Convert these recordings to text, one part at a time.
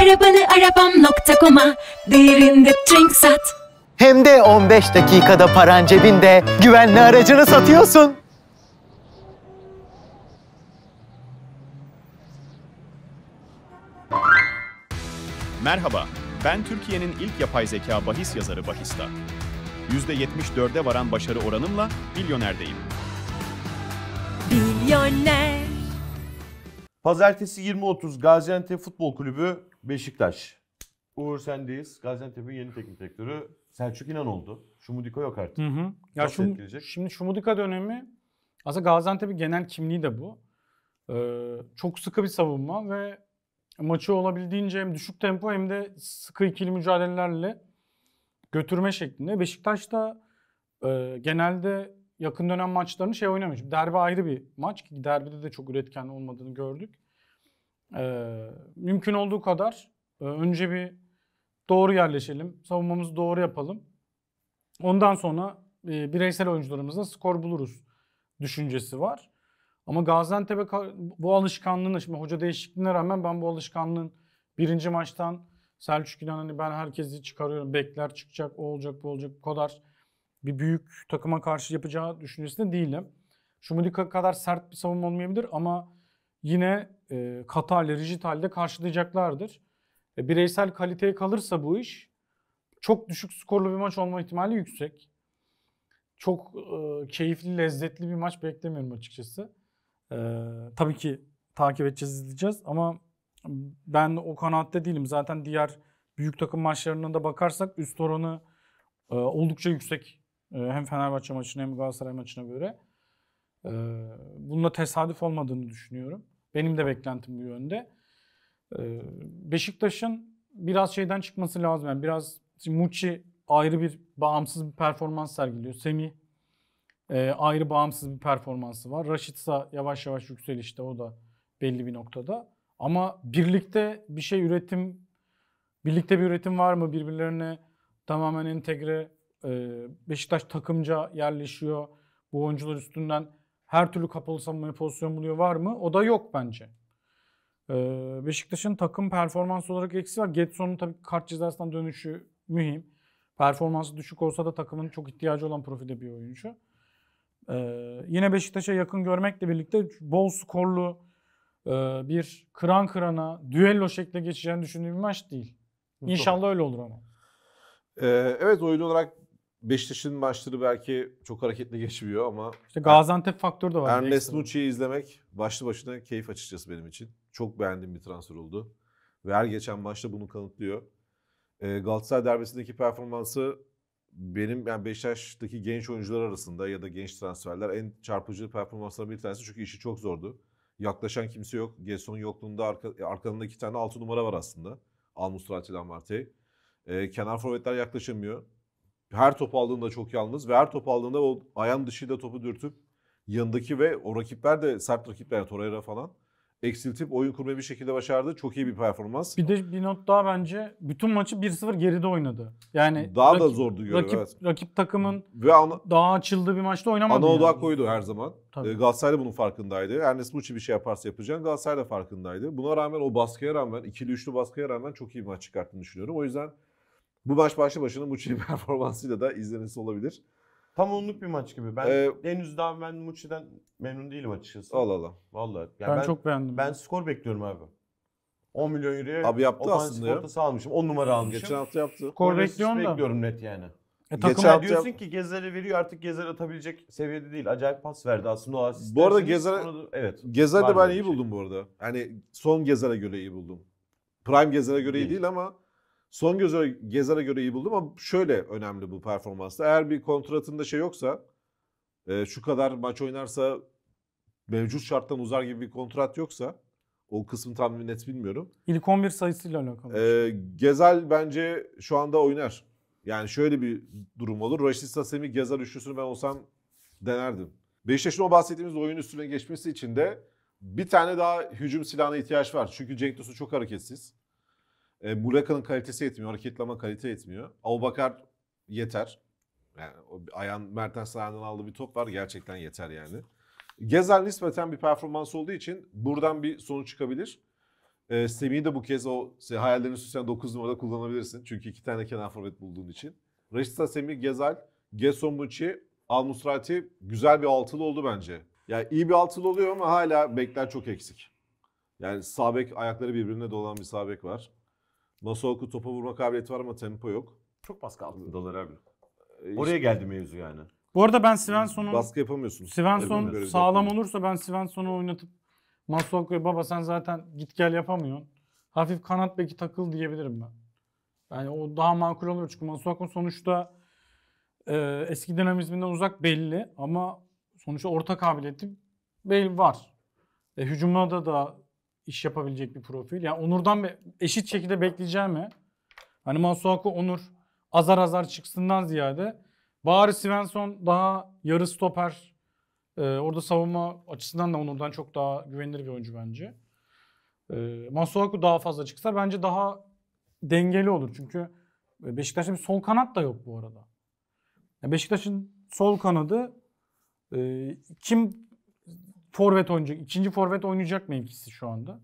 Arabanı arabam.com'a değerinde trink sat. Hem de 15 dakikada paran cebinde güvenli aracını satıyorsun. Merhaba, ben Türkiye'nin ilk yapay zeka bahis yazarı Bahista. %74'e varan başarı oranımla milyonerdeyim. Milyoner. Pazartesi 20.30 Gaziantep Futbol Kulübü Beşiktaş. Uğur sendeyiz. Gaziantep'in yeni teknik direktörü Selçuk İnan oldu. Şumudika yok artık. Hı hı. Ya şum, Şimdi Şumudika dönemi aslında Gaziantep'in genel kimliği de bu. Ee, çok sıkı bir savunma ve maçı olabildiğince hem düşük tempo hem de sıkı ikili mücadelelerle götürme şeklinde. Beşiktaş da e, genelde yakın dönem maçlarını şey oynamış. Derbi ayrı bir maç. ki Derbide de çok üretken olmadığını gördük. Ee, mümkün olduğu kadar e, önce bir doğru yerleşelim. Savunmamızı doğru yapalım. Ondan sonra e, bireysel oyuncularımızla skor buluruz düşüncesi var. Ama Gaziantep'e bu alışkanlığın şimdi hoca değişikliğine rağmen ben bu alışkanlığın birinci maçtan Selçuk İnan hani ben herkesi çıkarıyorum. Bekler çıkacak, o olacak, bu olacak, bu kadar bir büyük takıma karşı yapacağı düşüncesinde değilim. Şumudika kadar sert bir savunma olmayabilir ama yine e, Katar'la rigid halde karşılayacaklardır. E, bireysel kaliteye kalırsa bu iş çok düşük skorlu bir maç olma ihtimali yüksek. Çok e, keyifli, lezzetli bir maç beklemiyorum açıkçası. E, tabii ki takip edeceğiz, izleyeceğiz ama ben o kanaatte değilim. Zaten diğer büyük takım maçlarına da bakarsak üst oranı e, oldukça yüksek ee, hem Fenerbahçe maçına hem Galatasaray maçına göre. Ee, bununla tesadüf olmadığını düşünüyorum. Benim de beklentim bu yönde. Ee, Beşiktaş'ın biraz şeyden çıkması lazım. Yani biraz Muçi ayrı bir bağımsız bir performans sergiliyor. Semi e, ayrı bağımsız bir performansı var. Raşit ise yavaş yavaş yükselişte o da belli bir noktada. Ama birlikte bir şey üretim, birlikte bir üretim var mı birbirlerine tamamen entegre Beşiktaş takımca yerleşiyor. Bu oyuncular üstünden her türlü kapalı savunmaya pozisyon buluyor var mı? O da yok bence. Beşiktaş'ın takım performans olarak eksi var. Getson'un tabii kart cezasından dönüşü mühim. Performansı düşük olsa da takımın çok ihtiyacı olan profilde bir oyuncu. yine Beşiktaş'a yakın görmekle birlikte bol skorlu bir kıran kırana düello şekle geçeceğini düşündüğüm bir maç değil. İnşallah öyle olur ama. Ee, evet oyun olarak Beşiktaş'ın maçları belki çok hareketli geçmiyor ama... İşte Gaziantep er, faktörü de var. Ernest Nucci'yi izlemek başlı başına keyif açacağız benim için. Çok beğendiğim bir transfer oldu. Ve her geçen maçta bunu kanıtlıyor. E, Galatasaray derbisindeki performansı benim yani Beşiktaş'taki genç oyuncular arasında ya da genç transferler en çarpıcı performanslarından bir tanesi. Çünkü işi çok zordu. Yaklaşan kimse yok. Gerson yokluğunda arka, arkalarında iki tane altı numara var aslında. Almusrati ile Marte. Ee, kenar forvetler yaklaşamıyor her top aldığında çok yalnız ve her top aldığında o ayağın dışıyla topu dürtüp yanındaki ve o rakipler de sert rakipler Torreira falan eksiltip oyun kurmayı bir şekilde başardı. Çok iyi bir performans. Bir de bir not daha bence bütün maçı 1-0 geride oynadı. Yani daha rakip, da zordu görev. Rakip, evet. rakip takımın ve ana, daha açıldığı bir maçta oynamadı. Ana yani. koydu her zaman. Tabii. Ee, Galatasaray da bunun farkındaydı. Ernest Muçi bir şey yaparsa yapacağını Galatasaray da farkındaydı. Buna rağmen o baskıya rağmen, ikili üçlü baskıya rağmen çok iyi bir maç çıkarttığını düşünüyorum. O yüzden bu maç başlı başına Muçi'nin performansıyla da izlenesi olabilir. Tam onluk bir maç gibi. Ben Ee, henüz daha ben Muçi'den memnun değilim açıkçası. Allah Allah. Vallahi. Ya ben, ben, çok beğendim. ben skor bekliyorum abi. 10 milyon euroya Abi yaptı aslında ya. ortası almışım. 10 numara almışım. Geçen hafta yaptı. skor bekliyorum da. bekliyorum net yani. E, takım Geçen hafta- diyorsun ki Gezer'e veriyor artık Gezer atabilecek seviyede değil. Acayip pas verdi aslında o asist. Bu arada derseniz Gezer'e- evet. Var Gezer'i de ben iyi şey. buldum bu arada. Hani son Gezer'e göre iyi buldum. Prime Gezer'e göre iyi Değil. değil ama Son göze, Gezer'e göre iyi buldum ama şöyle önemli bu performansta. Eğer bir kontratında şey yoksa e, şu kadar maç oynarsa mevcut şarttan uzar gibi bir kontrat yoksa o kısmı tam net bilmiyorum. İlk 11 sayısıyla alakalı. E, Gezel bence şu anda oynar. Yani şöyle bir durum olur. Raşit Sasemi Gezel üçlüsünü ben olsam denerdim. Beşiktaş'ın o bahsettiğimiz oyun üstüne geçmesi için de bir tane daha hücum silahına ihtiyaç var. Çünkü Cenk Tosun çok hareketsiz. E, Buraka'nın kalitesi yetmiyor. Hareketlama kalite yetmiyor. Abubakar yeter. Yani o Ayan Mertens ayağından aldığı bir top var. Gerçekten yeter yani. Gezel nispeten bir performans olduğu için buradan bir sonuç çıkabilir. E, Semih'i de bu kez o şey, hayallerini süsleyen 9 numarada kullanabilirsin. Çünkü iki tane kenar forvet bulduğun için. Reşitsa Semih, Gezal, Gerson Muçi, Al güzel bir altılı oldu bence. Yani iyi bir altılı oluyor ama hala bekler çok eksik. Yani sabek ayakları birbirine dolan bir sabek var. Nasıl topa vurma kabiliyeti var ama tempo yok. Çok baskı altındalar abi. Ee, Oraya geldi mevzu yani. Bu arada ben Svensson'un... Baskı yapamıyorsun. Svensson sağlam zaten. olursa ben Svensson'u oynatıp Masuaku'ya baba sen zaten git gel yapamıyorsun. Hafif kanat beki takıl diyebilirim ben. Yani o daha makul olur çünkü Masuaku sonuçta e, eski dinamizminden uzak belli ama sonuçta orta kabiliyeti belli var. E, hücumda da iş yapabilecek bir profil. Yani Onur'dan eşit şekilde bekleyeceğim mi? Hani Masuaku Onur azar azar çıksından ziyade bari Svensson daha yarı stoper ee, orada savunma açısından da Onur'dan çok daha güvenilir bir oyuncu bence. Ee, Masuaku daha fazla çıksa bence daha dengeli olur. Çünkü e, Beşiktaş'ın bir sol kanat da yok bu arada. Beşiktaş'ın sol kanadı e, kim forvet oynayacak. ikinci forvet oynayacak mevkisi şu anda.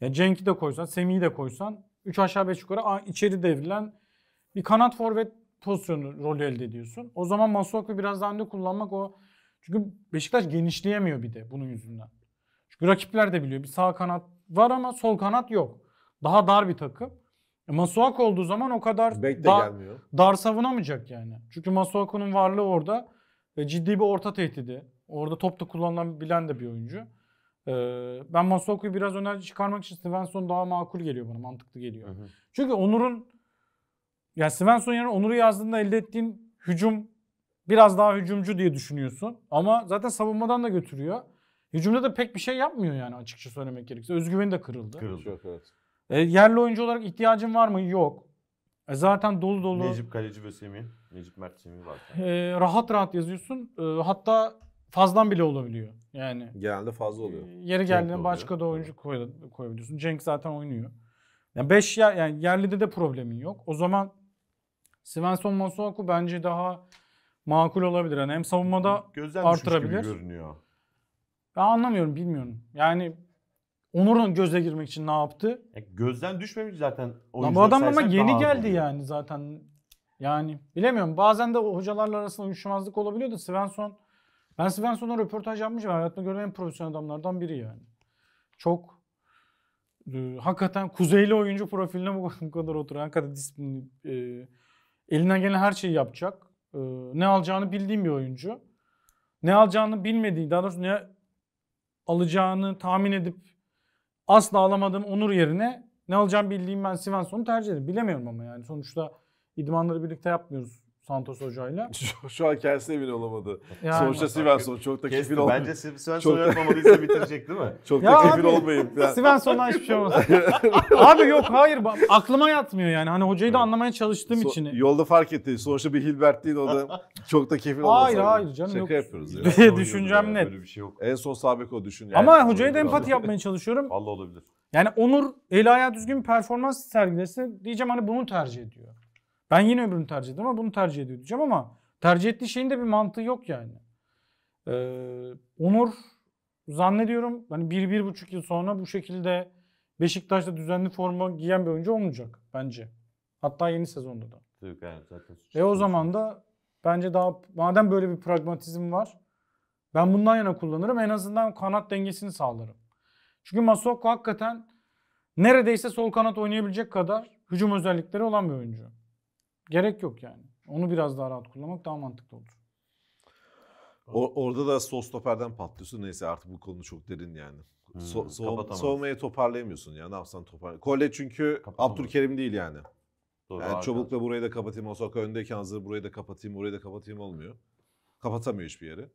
Ya Cenk'i de koysan, Semih'i de koysan 3 aşağı 5 yukarı içeri devrilen bir kanat forvet pozisyonu rolü elde ediyorsun. O zaman Masuaku biraz daha önde kullanmak o çünkü Beşiktaş genişleyemiyor bir de bunun yüzünden. Çünkü rakipler de biliyor. Bir sağ kanat var ama sol kanat yok. Daha dar bir takım. E Masuak olduğu zaman o kadar dar, gelmiyor. dar savunamayacak yani. Çünkü Masuaku'nun varlığı orada ciddi bir orta tehdidi. Orada top da kullanılabilen de bir oyuncu. Ee, ben Masuaku'yu biraz öne çıkarmak için Svensson daha makul geliyor bana. Mantıklı geliyor. Hı hı. Çünkü Onur'un yani Svensson yerine Onur'u yazdığında elde ettiğin hücum biraz daha hücumcu diye düşünüyorsun. Ama zaten savunmadan da götürüyor. Hücumda da pek bir şey yapmıyor yani açıkça söylemek gerekirse. Özgüveni de kırıldı. Kırıldı. Çok, evet. E, yerli oyuncu olarak ihtiyacın var mı? Yok. E, zaten dolu dolu. Necip Kaleci ve Semih. Necip Mert Semih var. E, rahat rahat yazıyorsun. E, hatta fazlan bile olabiliyor. Yani genelde fazla e, oluyor. Yeri geldiğinde başka da oyuncu koy, koyabiliyorsun. Cenk zaten oynuyor. Yani 5 ya yani yerlide de problemin yok. O zaman Svensson Masuaku bence daha makul olabilir. Yani hem savunmada Gözden artırabilir. Gibi görünüyor. Ben anlamıyorum, bilmiyorum. Yani Onur'un gözle girmek için ne yaptı? Ya e, gözden düşmemiş zaten. Lan bu adam ama yeni geldi oluyor. yani zaten. Yani bilemiyorum. Bazen de hocalarla arasında uyuşmazlık olabiliyor da Svensson ben Svensson'a röportaj yapmışım. Hayatımda gören en profesyonel adamlardan biri yani. Çok e, hakikaten kuzeyli oyuncu profiline bu kadar oturan, hakikaten disiplin, e, elinden gelen her şeyi yapacak. E, ne alacağını bildiğim bir oyuncu. Ne alacağını bilmediği, daha doğrusu ne alacağını tahmin edip asla alamadığım Onur yerine ne alacağımı bildiğim ben Svensson'u tercih ederim. Bilemiyorum ama yani sonuçta idmanları birlikte yapmıyoruz. Santos hocayla. Şu, şu an kendisine bile olamadı. Yani, Sonuçta Svensson çok da kefil Kesin. Bence Svensson yapmamalıysa bitirecek değil mi? Çok ya da kefil olmayayım. Yani. Svensson'dan hiçbir şey olmaz. abi yok hayır aklıma yatmıyor yani. Hani hocayı da anlamaya çalıştığım so, için. Yolda fark etti. Sonuçta bir Hilbert değil o da çok da kefil olmaz. Hayır abi. hayır canım Şaka yok. yapıyoruz. Ya. Düşüncem yani, net. Böyle bir şey yok. En son sabek o düşün. Yani. Ama hocaya da empati yapmaya çalışıyorum. Vallahi olabilir. Yani Onur el ayağı düzgün bir performans sergilese diyeceğim hani bunu tercih ediyor. Ben yine öbürünü tercih ederim ama bunu tercih ediyor diyeceğim ama tercih ettiği şeyin de bir mantığı yok yani. Ee, Onur zannediyorum hani bir, bir buçuk yıl sonra bu şekilde Beşiktaş'ta düzenli forma giyen bir oyuncu olmayacak bence. Hatta yeni sezonda da. Yok zaten. E o zaman da bence daha madem böyle bir pragmatizm var ben bundan yana kullanırım. En azından kanat dengesini sağlarım. Çünkü Masoko hakikaten neredeyse sol kanat oynayabilecek kadar hücum özellikleri olan bir oyuncu. Gerek yok yani. Onu biraz daha rahat kullanmak daha mantıklı olur. Or- orada da sol stoperden patlıyorsun. Neyse artık bu konu çok derin yani. Hmm, so- soğumaya toparlayamıyorsun ya. Ne yapsan toparla. Kole çünkü Kapatamaz. Abdülkerim değil yani. Doğru, yani çabukla burayı da kapatayım. o Osaka öndeyken hazır burayı da kapatayım, burayı da kapatayım olmuyor. Kapatamıyor hiçbir yeri.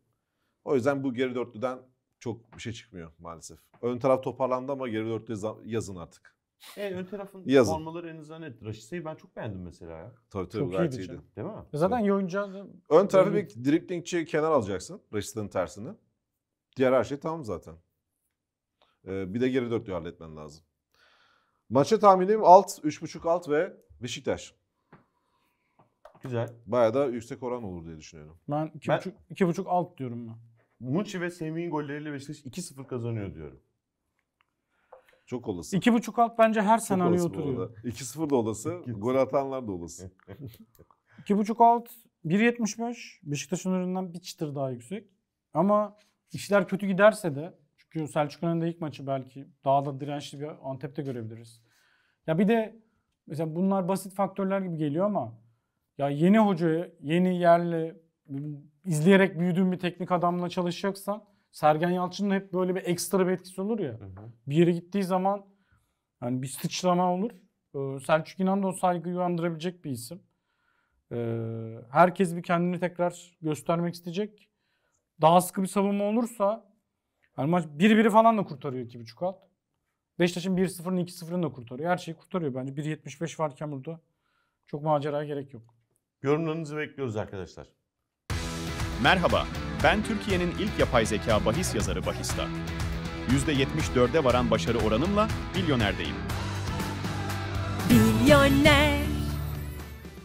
O yüzden bu geri dörtlüden çok bir şey çıkmıyor maalesef. Ön taraf toparlandı ama geri dörtlü yazın artık. E, ön tarafın Yazın. formaları en azından nettir. Aşısayı ben çok beğendim mesela ya. Tabii tabii Çok gayet iyiydi iyiydi. Değil mi? Zaten iyi oyuncu. Ön tarafı bir driplingçi kenar alacaksın. Raşit'in tersini. Diğer her şey tamam zaten. Ee, bir de geri dörtlüyü halletmen lazım. Maça tahminim alt, 3.5 alt ve Beşiktaş. Güzel. Bayağı da yüksek oran olur diye düşünüyorum. Ben Ben- 2.5 alt diyorum ben. Muçi ve Semih'in golleriyle Beşiktaş 2-0 kazanıyor diyorum. Çok olası. İki buçuk alt bence her senaryo oturuyor. İki sıfır da olası, gol atanlar da olası. 2.5 alt 1.75 Beşiktaş'ın önünden bir çıtır daha yüksek. Ama işler kötü giderse de çünkü Selçuk'un önünde ilk maçı belki daha da dirençli bir Antep'te görebiliriz. Ya bir de mesela bunlar basit faktörler gibi geliyor ama ya yeni hocaya, yeni yerli izleyerek büyüdüğün bir teknik adamla çalışacaksan Sergen Yalçın'ın hep böyle bir ekstra bir etkisi olur ya. Hı hı. Bir yere gittiği zaman hani bir sıçrama olur. Ee, Selçuk İnan da o saygıyı uyandırabilecek bir isim. Ee, herkes bir kendini tekrar göstermek isteyecek. Daha sıkı bir savunma olursa hani maç 1-1'i falan da kurtarıyor 2.5 alt. Beşiktaş'ın 1-0'ını 2-0'ını da kurtarıyor. Her şeyi kurtarıyor bence. 1.75 varken burada çok maceraya gerek yok. Yorumlarınızı bekliyoruz arkadaşlar. Merhaba. Ben Türkiye'nin ilk yapay zeka bahis yazarı Bahista. %74'e varan başarı oranımla milyonerdeyim. Milyoner.